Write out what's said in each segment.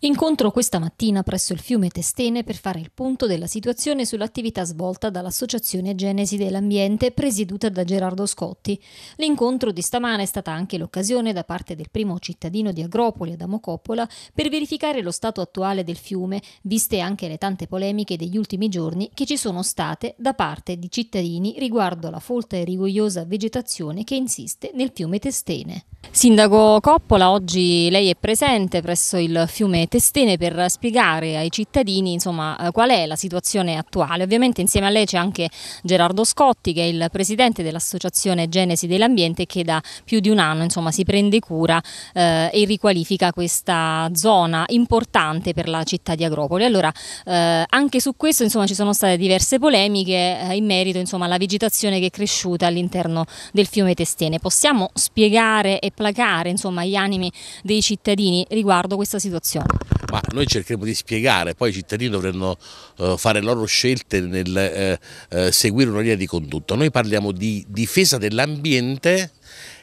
Incontro questa mattina presso il fiume Testene per fare il punto della situazione sull'attività svolta dall'Associazione Genesi dell'Ambiente presieduta da Gerardo Scotti. L'incontro di stamane è stata anche l'occasione da parte del primo cittadino di Agropoli ad Amocoppola per verificare lo stato attuale del fiume, viste anche le tante polemiche degli ultimi giorni che ci sono state da parte di cittadini riguardo alla folta e rigogliosa vegetazione che insiste nel fiume Testene. Sindaco Coppola, oggi lei è presente presso il fiume Testene per spiegare ai cittadini insomma, eh, qual è la situazione attuale. Ovviamente insieme a lei c'è anche Gerardo Scotti che è il presidente dell'associazione Genesi dell'Ambiente che da più di un anno insomma, si prende cura eh, e riqualifica questa zona importante per la città di Agropoli. Allora eh, anche su questo insomma, ci sono state diverse polemiche eh, in merito alla vegetazione che è cresciuta all'interno del fiume Testene. Possiamo spiegare e placare insomma, gli animi dei cittadini riguardo questa situazione? Ma noi cercheremo di spiegare, poi i cittadini dovranno eh, fare le loro scelte nel eh, eh, seguire una linea di condotta. Noi parliamo di difesa dell'ambiente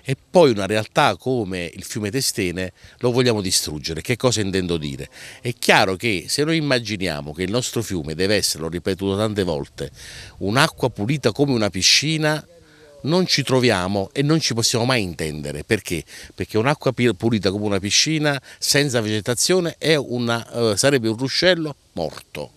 e poi una realtà come il fiume Testene lo vogliamo distruggere. Che cosa intendo dire? È chiaro che se noi immaginiamo che il nostro fiume deve essere, l'ho ripetuto tante volte, un'acqua pulita come una piscina, non ci troviamo e non ci possiamo mai intendere. Perché? Perché un'acqua pulita come una piscina senza vegetazione una, eh, sarebbe un ruscello morto.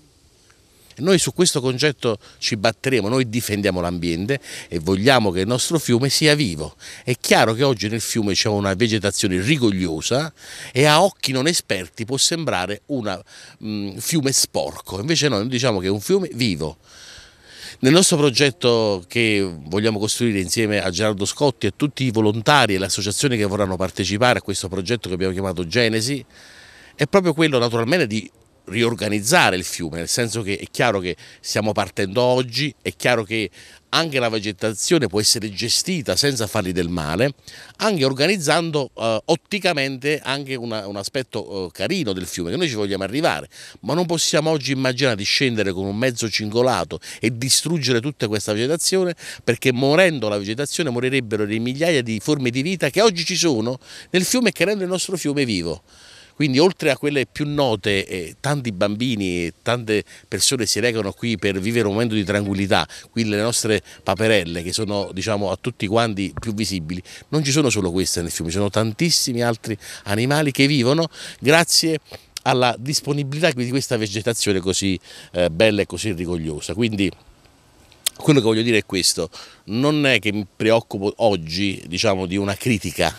Noi su questo concetto ci batteremo, noi difendiamo l'ambiente e vogliamo che il nostro fiume sia vivo. È chiaro che oggi nel fiume c'è una vegetazione rigogliosa e a occhi non esperti può sembrare un mm, fiume sporco, invece noi diciamo che è un fiume vivo. Nel nostro progetto che vogliamo costruire insieme a Gerardo Scotti e a tutti i volontari e le associazioni che vorranno partecipare a questo progetto che abbiamo chiamato Genesi, è proprio quello naturalmente di riorganizzare il fiume, nel senso che è chiaro che stiamo partendo oggi, è chiaro che anche la vegetazione può essere gestita senza fargli del male, anche organizzando eh, otticamente anche una, un aspetto eh, carino del fiume, che noi ci vogliamo arrivare, ma non possiamo oggi immaginare di scendere con un mezzo cingolato e distruggere tutta questa vegetazione, perché morendo la vegetazione morirebbero le migliaia di forme di vita che oggi ci sono nel fiume e che rendono il nostro fiume vivo. Quindi oltre a quelle più note, eh, tanti bambini e tante persone si recano qui per vivere un momento di tranquillità, qui le nostre paperelle che sono diciamo, a tutti quanti più visibili, non ci sono solo queste nel fiume, ci sono tantissimi altri animali che vivono grazie alla disponibilità di questa vegetazione così eh, bella e così rigogliosa. Quindi quello che voglio dire è questo, non è che mi preoccupo oggi diciamo, di una critica,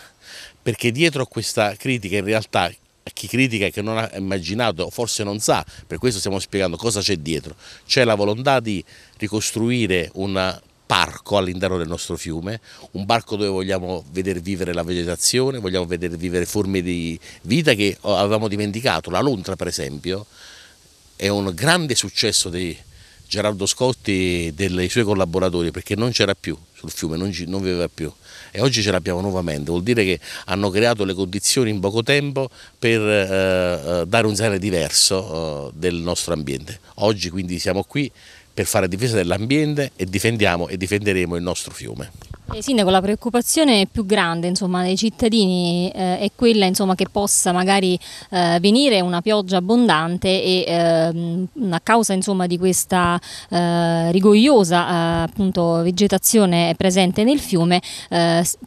perché dietro a questa critica in realtà chi critica e che non ha immaginato forse non sa, per questo stiamo spiegando cosa c'è dietro. C'è la volontà di ricostruire un parco all'interno del nostro fiume, un parco dove vogliamo vedere vivere la vegetazione, vogliamo vedere vivere forme di vita che avevamo dimenticato, la lontra per esempio, è un grande successo dei Gerardo Scotti e dei suoi collaboratori perché non c'era più sul fiume, non, non viveva più e oggi ce l'abbiamo nuovamente, vuol dire che hanno creato le condizioni in poco tempo per eh, eh dare un segnale diverso eh, del nostro ambiente. Oggi quindi siamo qui per fare difesa dell'ambiente e difendiamo e difenderemo il nostro fiume. Eh, sindaco, la preoccupazione più grande insomma, dei cittadini eh, è quella insomma, che possa magari eh, venire una pioggia abbondante e ehm, a causa insomma, di questa eh, rigogliosa eh, appunto, vegetazione presente nel fiume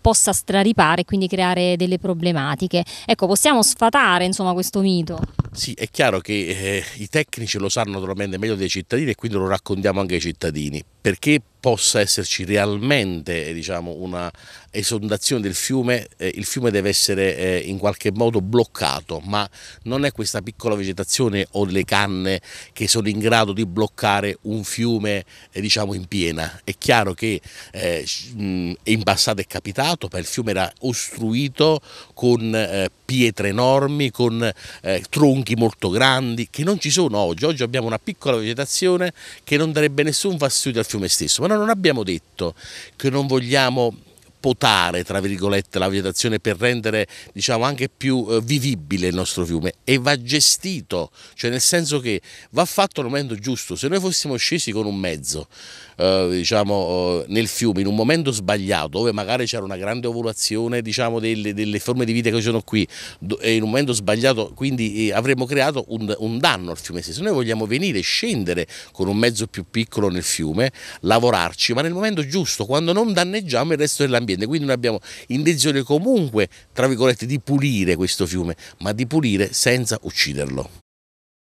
possa straripare e quindi creare delle problematiche. Ecco, possiamo sfatare questo mito? Sì, è chiaro che eh, i tecnici lo sanno naturalmente meglio dei cittadini e quindi lo raccontiamo anche ai cittadini, perché possa esserci realmente diciamo, una esondazione del fiume, eh, il fiume deve essere eh, in qualche modo bloccato, ma non è questa piccola vegetazione o le canne che sono in grado di bloccare un fiume eh, diciamo in piena. È chiaro che eh, in passato è capitato, il fiume era ostruito con eh, pietre enormi, con eh, tronchi molto grandi che non ci sono oggi. Oggi abbiamo una piccola vegetazione che non darebbe nessun fastidio al fiume stesso, ma noi non abbiamo detto che non vogliamo potare tra virgolette la vegetazione per rendere diciamo anche più eh, vivibile il nostro fiume e va gestito cioè nel senso che va fatto al momento giusto se noi fossimo scesi con un mezzo eh, diciamo eh, nel fiume in un momento sbagliato dove magari c'era una grande ovulazione diciamo delle, delle forme di vita che ci sono qui e in un momento sbagliato quindi eh, avremmo creato un, un danno al fiume se noi vogliamo venire scendere con un mezzo più piccolo nel fiume lavorarci ma nel momento giusto quando non danneggiamo il resto dell'ambiente dell'ambiente. Quindi noi abbiamo intenzione comunque, tra virgolette, di pulire questo fiume, ma di pulire senza ucciderlo.